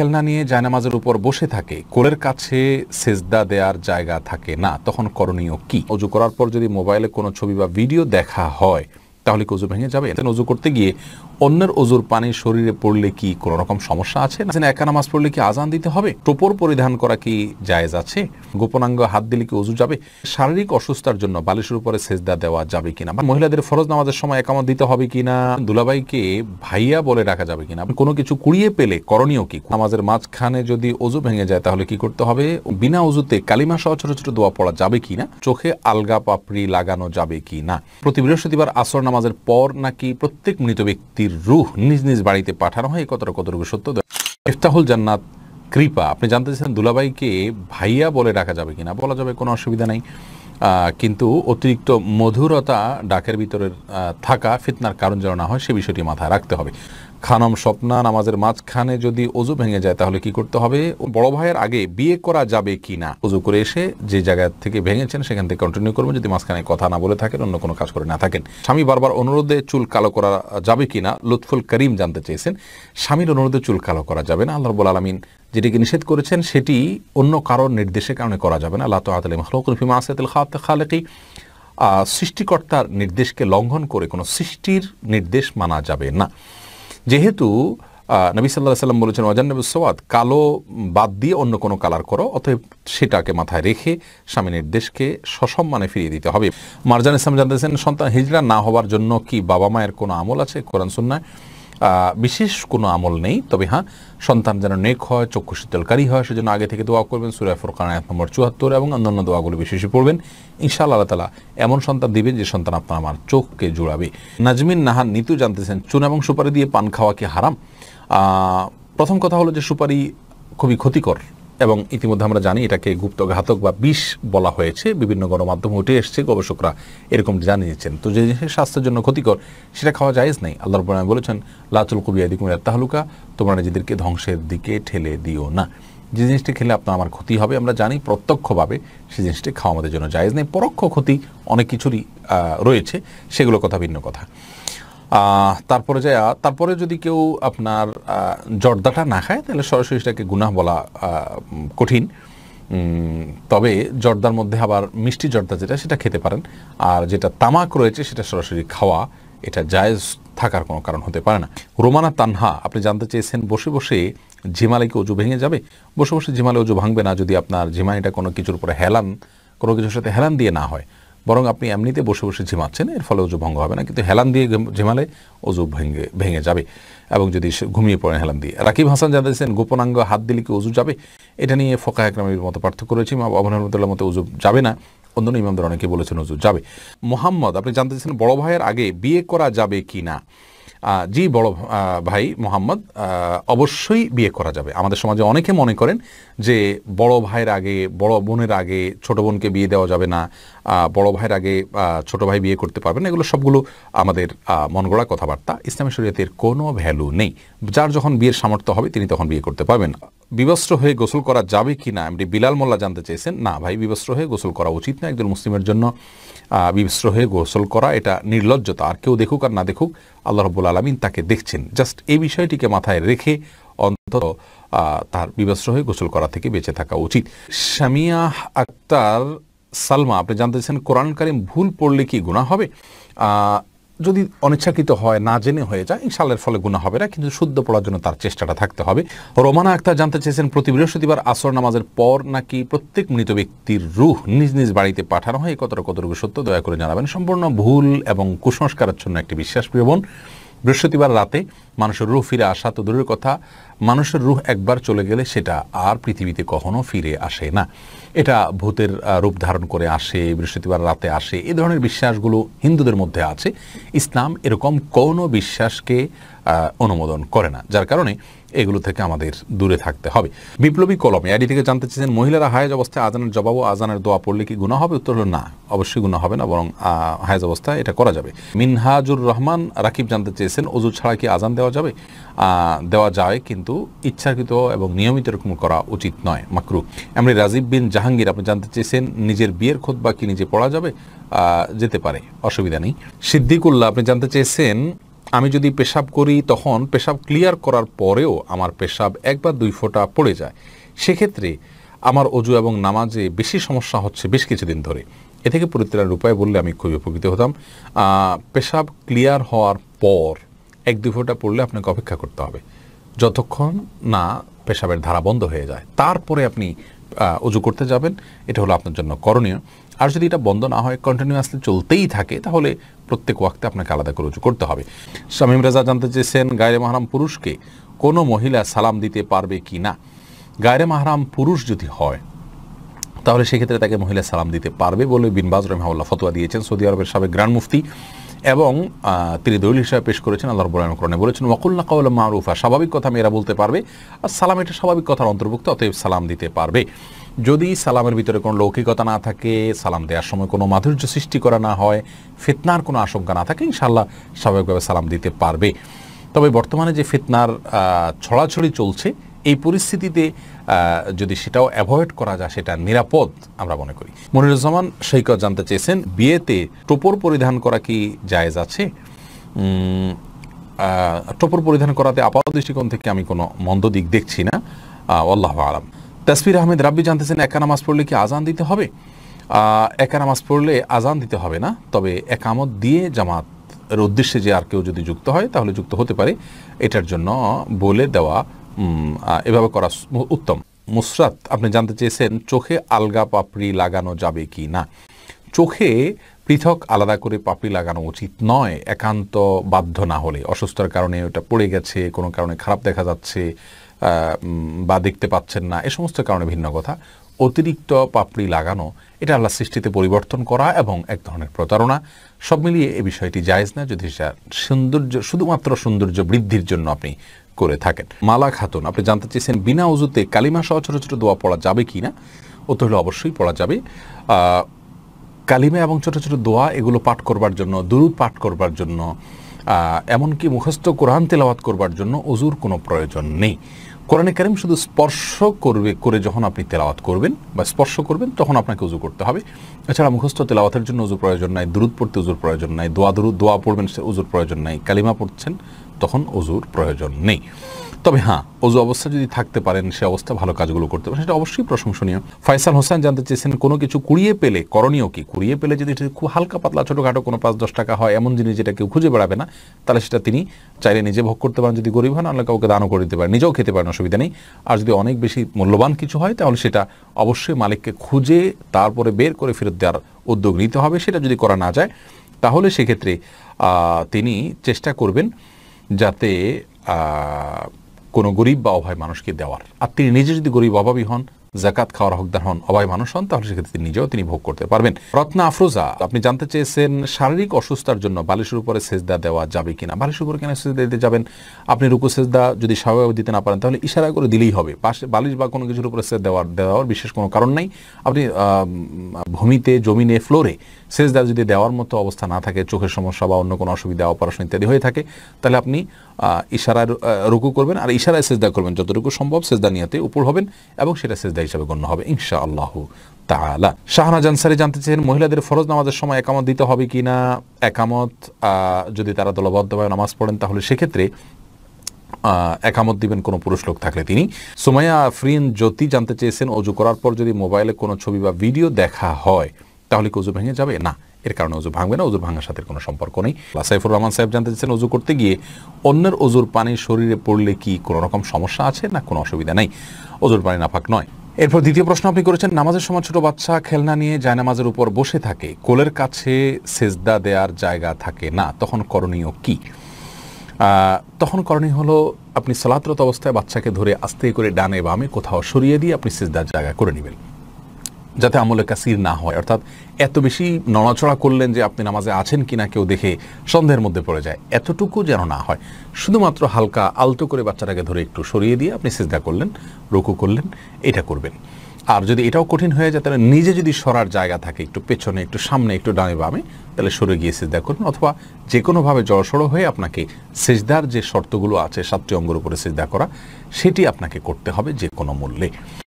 খেলনা নিয়ে জায়নামাজের উপর বসে থাকে কোলের কাছে সেজদা দেওয়ার জায়গা থাকে না তখন করণীয় কি অজু করার পর যদি মোবাইলে কোনো ছবি বা ভিডিও দেখা হয় তাহলে কি অজু ভেঙে যাবে অজু করতে গিয়ে অন্যের অজুর পানি শরীরে পড়লে কি কোন রকম সমস্যা আছে না একা নামাজ পড়লে কি আজান দিতে হবে টোপর পরিধান করা কি জায়েজ আছে গোপনাঙ্গ হাত দিলে কি অজু যাবে শারীরিক অসুস্থার জন্য বালিশের উপরে সেজদা দেওয়া যাবে কিনা বা মহিলাদের ফরজ নামাজের সময় একামত দিতে হবে কিনা দুলাবাইকে ভাইয়া বলে রাখা যাবে কিনা কোনো কিছু কুড়িয়ে পেলে করণীয় কি নামাজের মাঝখানে যদি অজু ভেঙে যায় তাহলে কি করতে হবে বিনা অজুতে কালিমা সহ ছোট ছোট দোয়া পড়া যাবে কিনা চোখে আলগা পাপড়ি লাগানো যাবে কি না প্রতি বৃহস্পতিবার আসর নামাজের পর নাকি প্রত্যেক মৃত ব্যক্তির নবীর রুহ নিজ নিজ বাড়িতে পাঠানো হয় এই কতটুকু সত্য ইফতাহুল জান্নাত কৃপা আপনি জানতে চান দুলাবাইকে ভাইয়া বলে ডাকা যাবে কিনা বলা যাবে কোনো অসুবিধা নাই কিন্তু অতিরিক্ত মধুরতা ডাকের ভিতরে থাকা ফিতনার কারণ যেন না হয় সে বিষয়টি মাথায় রাখতে হবে খানম স্বপ্না নামাজের মাঝখানে যদি অজু ভেঙে যায় তাহলে কি করতে হবে বড় ভাইয়ের আগে বিয়ে করা যাবে কি না অজু করে এসে যে জায়গা থেকে ভেঙেছেন সেখান থেকে কন্টিনিউ করবেন যদি মাঝখানে কথা না বলে থাকেন অন্য কোনো কাজ করে না থাকেন স্বামী বারবার অনুরোধে চুল কালো করা যাবে কি না লুৎফুল করিম জানতে চেয়েছেন স্বামীর অনুরোধে চুল কালো করা যাবে না আল্লাহ রবুল আলমিন যেটিকে নিষেধ করেছেন সেটি অন্য কারোর নির্দেশের কারণে করা যাবে না আল্লাহ তো আতলিম হলকুলফিমা আসাদ খালেকি সৃষ্টিকর্তার নির্দেশকে লঙ্ঘন করে কোনো সৃষ্টির নির্দেশ মানা যাবে না যেহেতু নবী সাল্লাহ সাল্লাম বলেছেন অজান্নবী সোয়াদ কালো বাদ দিয়ে অন্য কোনো কালার করো অতএব সেটাকে মাথায় রেখে স্বামী নির্দেশকে সসম্মানে ফিরিয়ে দিতে হবে মারজান ইসলাম জানতেছেন সন্তান হিজরা না হওয়ার জন্য কি বাবা মায়ের কোনো আমল আছে কোরআন সুন্নায় বিশেষ কোনো আমল নেই তবে হ্যাঁ সন্তান যেন নেক হয় চক্ষু শীতলকারী হয় সেজন্য আগে থেকে দোয়া করবেন সুরায় ফোরকান এক নম্বর চুয়াত্তর এবং অন্যান্য দোয়াগুলো বিশেষ পড়বেন ইনশাল আল্লাহ তালা এমন সন্তান দিবেন যে সন্তান আপনার আমার চোখকে জোড়াবে নাজমিন নাহান নিতু জানতেছেন চুন এবং সুপারি দিয়ে পান খাওয়া কি হারাম প্রথম কথা হলো যে সুপারি খুবই ক্ষতিকর এবং ইতিমধ্যে আমরা জানি এটাকে গুপ্ত ঘাতক বা বিষ বলা হয়েছে বিভিন্ন গণমাধ্যমে উঠে এসছে গবেষকরা এরকম জানিয়েছেন তো যে জিনিসের স্বাস্থ্যের জন্য ক্ষতিকর সেটা খাওয়া যায়জ নেই আল্লাহর প্রাণ বলেছেন কবি কবিয়া দিকুমির তাহলুকা তোমরা নিজেদেরকে ধ্বংসের দিকে ঠেলে দিও না যে জিনিসটি খেলে আপনার আমার ক্ষতি হবে আমরা জানি প্রত্যক্ষভাবে সেই জিনিসটি খাওয়া আমাদের জন্য জায়জ নেই পরোক্ষ ক্ষতি অনেক কিছুরই রয়েছে সেগুলো কথা ভিন্ন কথা তারপরে যে তারপরে যদি কেউ আপনার জর্দাটা না খায় তাহলে সরাসরি সেটাকে গুনাহ বলা কঠিন তবে জর্দার মধ্যে আবার মিষ্টি জর্দা যেটা সেটা খেতে পারেন আর যেটা তামাক রয়েছে সেটা সরাসরি খাওয়া এটা জায়জ থাকার কোনো কারণ হতে পারে না রোমানা তানহা আপনি জানতে চেয়েছেন বসে বসে ঝিমালে কি অজু ভেঙে যাবে বসে বসে ঝিমালে অজু ভাঙবে না যদি আপনার ঝিমালিটা কোনো কিছুর উপরে হেলান কোনো কিছুর সাথে হেলান দিয়ে না হয় বরং আপনি এমনিতে বসে বসে ঝিমাচ্ছেন এর ফলে অজু ভঙ্গ হবে না কিন্তু হেলান দিয়ে ঝিমালে অজু ভেঙে ভেঙে যাবে এবং যদি ঘুমিয়ে পড়েন হেলান দিয়ে রাকিব হাসান জানিয়েছেন গোপনাঙ্গ হাত দিলে কি অজু যাবে এটা নিয়ে ফোকা একরামের মতো পার্থক্য রয়েছে ইমাম মতো অজু যাবে না অন্যান্য ইমামদের অনেকে বলেছেন অজু যাবে মোহাম্মদ আপনি জানতে চাইছেন বড় ভাইয়ের আগে বিয়ে করা যাবে কি না জি বড় ভাই মোহাম্মদ অবশ্যই বিয়ে করা যাবে আমাদের সমাজে অনেকে মনে করেন যে বড় ভাইয়ের আগে বড় বোনের আগে ছোট বোনকে বিয়ে দেওয়া যাবে না বড় ভাইয়ের আগে ছোট ভাই বিয়ে করতে পারবে না এগুলো সবগুলো আমাদের মনগড়া কথাবার্তা ইসলামী শরীয়তের কোনো ভ্যালু নেই যার যখন বিয়ের সামর্থ্য হবে তিনি তখন বিয়ে করতে পারবেন বিবস্ত্র হয়ে গোসল করা যাবে কি না এমনি বিলাল মোল্লা জানতে চেয়েছেন না ভাই বিবস্ত্র হয়ে গোসল করা উচিত না একজন মুসলিমের জন্য বিবস্ত্র হয়ে গোসল করা এটা নির্লজ্জতা আর কেউ দেখুক আর না দেখুক আল্লাহ রব্বুল আলমিন তাকে দেখছেন জাস্ট এই বিষয়টিকে মাথায় রেখে অন্তত তার বিবস্ত্র হয়ে গোসল করা থেকে বেঁচে থাকা উচিত শামিয়া আক্তার সালমা আপনি জানতেছেন কোরআন কারিম ভুল পড়লে কি গুণা হবে যদি অনিচ্ছাকৃত হয় না জেনে হয়ে যায় ইনশাল্লাহের ফলে গুণা হবে না কিন্তু শুদ্ধ পড়ার জন্য তার চেষ্টাটা থাকতে হবে রোমানা আক্তার জানতে চেয়েছেন প্রতি বৃহস্পতিবার আসর নামাজের পর নাকি প্রত্যেক মৃত ব্যক্তির রুহ নিজ নিজ বাড়িতে পাঠানো হয় এই কতটা কতটুকু সত্য দয়া করে জানাবেন সম্পূর্ণ ভুল এবং কুসংস্কারের জন্য একটি বিশ্বাস প্রিয় বোন বৃহস্পতিবার রাতে মানুষের রুহ ফিরে আসা তো দূরের কথা মানুষের রুহ একবার চলে গেলে সেটা আর পৃথিবীতে কখনো ফিরে আসে না এটা ভূতের রূপ ধারণ করে আসে বৃহস্পতিবার রাতে আসে এ ধরনের বিশ্বাসগুলো হিন্দুদের মধ্যে আছে ইসলাম এরকম কোনো বিশ্বাসকে অনুমোদন করে না যার কারণে এগুলো থেকে আমাদের দূরে থাকতে হবে বিপ্লবী কলম আইডি থেকে জানতে চেয়েছেন মহিলারা হায়াজ অবস্থায় আজানের জবাব ও আজানের দোয়া পড়লে কি গুণা হবে উত্তর হল না অবশ্যই গুণা হবে না বরং হায়াজ অবস্থায় এটা করা যাবে মিনহাজুর রহমান রাকিব জানতে চেয়েছেন অজু ছাড়া কি আজান দেওয়া যাবে দেওয়া যায় কিন্তু ইচ্ছাকৃত এবং নিয়মিত এরকম করা উচিত নয় মাকরু এমনি রাজীব বিন জাহাঙ্গীর আপনি জানতে চেয়েছেন নিজের বিয়ের খোদ বা কি নিজে পড়া যাবে যেতে পারে অসুবিধা নেই সিদ্দিকুল্লাহ আপনি জানতে চেয়েছেন আমি যদি পেশাব করি তখন পেশাব ক্লিয়ার করার পরেও আমার পেশাব এক বা দুই ফোঁটা পড়ে যায় সেক্ষেত্রে আমার অজু এবং নামাজে বেশি সমস্যা হচ্ছে বেশ কিছুদিন ধরে এ থেকে পরিত্রাণের উপায় বললে আমি খুবই উপকৃত হতাম পেশাব ক্লিয়ার হওয়ার পর এক দুই ফোঁটা পড়লে আপনাকে অপেক্ষা করতে হবে যতক্ষণ না পেশাবের ধারা বন্ধ হয়ে যায় তারপরে আপনি অজু করতে যাবেন এটা হলো আপনার জন্য করণীয় আর যদি এটা বন্ধ না হয় কন্টিনিউয়াসলি চলতেই থাকে তাহলে প্রত্যেক ওয়াক্তে আপনাকে আলাদা করে উজু করতে হবে স্বামীম রেজা জানতে চেয়েছেন গায়রে মাহারাম পুরুষকে কোনো মহিলা সালাম দিতে পারবে কি না গায়রে মাহারাম পুরুষ যদি হয় তাহলে সেক্ষেত্রে তাকে মহিলা সালাম দিতে পারবে বলে বিনবাজ রহমাউল্লাহ ফতোয়া দিয়েছেন সৌদি আরবের সাবেক গ্রান্ড মুফতি এবং তিনি দলিল হিসাবে পেশ করেছেন আল্লাহ রবুল্লাহ করণে বলেছেন ওয়াকুল্লা কাউল মারুফা স্বাভাবিক কথা মেয়েরা বলতে পারবে আর সালাম এটা স্বাভাবিক কথার অন্তর্ভুক্ত অতএব সালাম দিতে পারবে যদি সালামের ভিতরে কোনো লৌকিকতা না থাকে সালাম দেওয়ার সময় কোনো মাধুর্য সৃষ্টি করা না হয় ফিতনার কোনো আশঙ্কা না থাকে ইনশাল্লাহ স্বাভাবিকভাবে সালাম দিতে পারবে তবে বর্তমানে যে ফিতনার ছড়াছড়ি চলছে এই পরিস্থিতিতে যদি সেটাও অ্যাভয়েড করা যায় সেটা নিরাপদ আমরা মনে করি মনিরুজ্জামান সৈকত জানতে চেয়েছেন বিয়েতে টোপর পরিধান করা কি জায়জ আছে টোপর পরিধান করাতে আপাত দৃষ্টিকোণ থেকে আমি কোনো মন্দ দিক দেখছি না আল্লাহ আলম তাসফির আহমেদ রাব্বি জানতেছেন একা নামাজ পড়লে কি আজান দিতে হবে একা নামাজ পড়লে আজান দিতে হবে না তবে একামত দিয়ে জামাত উদ্দেশ্যে যে আর কেউ যদি যুক্ত হয় তাহলে যুক্ত হতে পারে এটার জন্য বলে দেওয়া এভাবে করা উত্তম মুসরাত আপনি জানতে চেয়েছেন চোখে আলগা পাপড়ি লাগানো যাবে কি না চোখে পৃথক আলাদা করে পাপড়ি লাগানো উচিত নয় একান্ত বাধ্য না হলে অসুস্থতার কারণে ওটা পড়ে গেছে কোনো কারণে খারাপ দেখা যাচ্ছে বা দেখতে পাচ্ছেন না এ সমস্ত কারণে ভিন্ন কথা অতিরিক্ত পাপড়ি লাগানো এটা আল্লাহ সৃষ্টিতে পরিবর্তন করা এবং এক ধরনের প্রতারণা সব মিলিয়ে এ বিষয়টি জায়েজ না যদি সৌন্দর্য শুধুমাত্র সৌন্দর্য বৃদ্ধির জন্য আপনি করে থাকেন মালা খাতুন আপনি জানতে চেয়েছেন বিনা উজুতে কালিমা সহ ছোটো ছোটো দোয়া পড়া যাবে কি না তো হলে অবশ্যই পড়া যাবে কালিমা এবং ছোট ছোট দোয়া এগুলো পাঠ করবার জন্য দুরুদ পাঠ করবার জন্য এমনকি মুখস্থ কোরআন তেলাওয়াত করবার জন্য অজুর কোনো প্রয়োজন নেই কোরআনে কারিম শুধু স্পর্শ করবে করে যখন আপনি তেলাওয়াত করবেন বা স্পর্শ করবেন তখন আপনাকে উজু করতে হবে এছাড়া মুখস্থ তেলাওয়াতের জন্য উজুর প্রয়োজন নাই দ্রুত পড়তে উজুর প্রয়োজন নাই দোয়া দুরুদ দোয়া পড়বেন সে উজুর প্রয়োজন নাই কালিমা পড়ছেন তখন অজুর প্রয়োজন নেই তবে হ্যাঁ অজু অবস্থা যদি থাকতে পারেন সে অবস্থা ভালো কাজগুলো করতে পারেন সেটা অবশ্যই প্রশংসনীয় ফাইসাল হোসেন জানতে চেয়েছেন কোনো কিছু কুড়িয়ে পেলে করণীয় কি কুড়িয়ে পেলে যদি খুব হালকা পাতলা ছোটোখাটো কোনো পাঁচ দশ টাকা হয় এমন জিনিস যেটা কেউ খুঁজে বেড়াবে না তাহলে সেটা তিনি চাইলে নিজে ভোগ করতে পারেন যদি গরিব হন নাহলে কাউকে দানও করে দিতে পারেন নিজেও খেতে পারেন অসুবিধা নেই আর যদি অনেক বেশি মূল্যবান কিছু হয় তাহলে সেটা অবশ্যই মালিককে খুঁজে তারপরে বের করে ফেরত দেওয়ার উদ্যোগ নিতে হবে সেটা যদি করা না যায় তাহলে সেক্ষেত্রে তিনি চেষ্টা করবেন যাতে কোনো গরিব বা অভাবী মানুষকে দেওয়ার আর তিনি নিজে যদি গরিব অভাবী হন জাকাত খাওয়ার হকদার হন অবায় মানুষ হন তাহলে সেক্ষেত্রে তিনি নিজেও তিনি ভোগ করতে পারবেন রত্না আফরোজা আপনি জানতে চেয়েছেন শারীরিক অসুস্থার জন্য বালিশের উপরে সেজদা দেওয়া যাবে কিনা বালিশের উপরে কেন সেজদা দিতে যাবেন আপনি রুকু সেজদা যদি স্বাভাবিক দিতে না পারেন তাহলে ইশারা করে দিলেই হবে পাশে বালিশ বা কোনো কিছুর উপরে সেজ দেওয়ার দেওয়ার বিশেষ কোনো কারণ নাই আপনি ভূমিতে জমিনে ফ্লোরে সেজদা যদি দেওয়ার মতো অবস্থা না থাকে চোখের সমস্যা বা অন্য কোনো অসুবিধা অপারেশন ইত্যাদি হয়ে থাকে তাহলে আপনি ইশারায় রুকু করবেন আর ইশারায় সেজদা করবেন যতটুকু সম্ভব সেজদা নিয়াতে উপর হবেন এবং সেটা সেজদা বিদায় হিসাবে গণ্য হবে ইনশা আল্লাহ তাহলা শাহনা জানসারি জানতে চেয়েছেন মহিলাদের ফরজ নামাজের সময় একামত দিতে হবে কি না একামত যদি তারা দলবদ্ধভাবে নামাজ পড়েন তাহলে সেক্ষেত্রে একামত দিবেন কোনো পুরুষ লোক থাকলে তিনি সুমাইয়া আফরিন জ্যোতি জানতে চেয়েছেন অজু করার পর যদি মোবাইলে কোনো ছবি বা ভিডিও দেখা হয় তাহলে কি অজু ভেঙে যাবে না এর কারণে অজু ভাঙবে না অজুর ভাঙার সাথে কোনো সম্পর্ক নেই সাইফুর রহমান সাহেব জানতে চেয়েছেন অজু করতে গিয়ে অন্যের অজুর পানি শরীরে পড়লে কি কোনো রকম সমস্যা আছে না কোনো অসুবিধা নেই অজুর পানি নাফাক নয় এরপর দ্বিতীয় প্রশ্ন আপনি করেছেন নামাজের সময় ছোট বাচ্চা খেলনা নিয়ে জায়নামাজের উপর বসে থাকে কোলের কাছে সেজদা দেওয়ার জায়গা থাকে না তখন করণীয় কি তখন করণীয় হলো আপনি সালাতরত অবস্থায় বাচ্চাকে ধরে আস্তে করে ডানে বামে কোথাও সরিয়ে দিয়ে আপনি সেজদার জায়গা করে নেবেন যাতে আমলে কাসির না হয় অর্থাৎ এত বেশি নড়াচড়া করলেন যে আপনি নামাজে আছেন কিনা কেউ দেখে সন্দেহের মধ্যে পড়ে যায় এতটুকু যেন না হয় শুধুমাত্র হালকা আলতো করে বাচ্চাটাকে ধরে একটু সরিয়ে দিয়ে আপনি সিজদা করলেন রুকু করলেন এটা করবেন আর যদি এটাও কঠিন হয়ে যায় তাহলে নিজে যদি সরার জায়গা থাকে একটু পেছনে একটু সামনে একটু ডানে বামে তাহলে সরে গিয়ে সেজদা করুন অথবা যে কোনোভাবে জড়সড়ো হয়ে আপনাকে সেজদার যে শর্তগুলো আছে সাতটি অঙ্গের উপরে সেজদা করা সেটি আপনাকে করতে হবে যে কোনো মূল্যে